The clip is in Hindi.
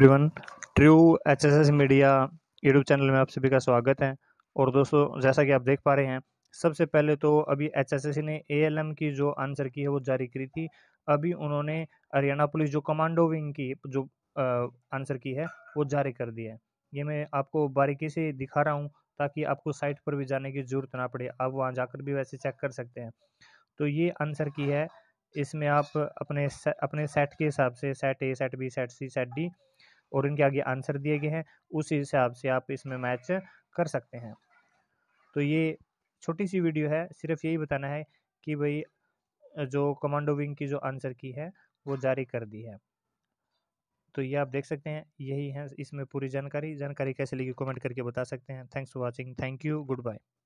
everyone to HSS media YouTube channel में आप सभी का स्वागत है और दोस्तों जैसा कि आप देख पा रहे हैं सबसे पहले तो अभी एच ने एएलएम की जो आंसर की है वो जारी करी थी अभी उन्होंने हरियाणा पुलिस जो कमांडो विंग की जो आंसर की है वो जारी कर दी है ये मैं आपको बारीकी से दिखा रहा हूँ ताकि आपको साइट पर भी जाने की ज़रूरत ना पड़े आप वहाँ जाकर भी वैसे चेक कर सकते हैं तो ये आंसर की है इसमें आप अपने अपने सेट के हिसाब से set A set B set C set D और इनके आगे आंसर दिए गए हैं उसी हिसाब से आप इसमें मैच कर सकते हैं तो ये छोटी सी वीडियो है सिर्फ यही बताना है कि भाई जो कमांडो विंग की जो आंसर की है वो जारी कर दी है तो ये आप देख सकते हैं यही है इसमें पूरी जानकारी जानकारी कैसे लगी कमेंट करके बता सकते हैं thanks for watching thank you good bye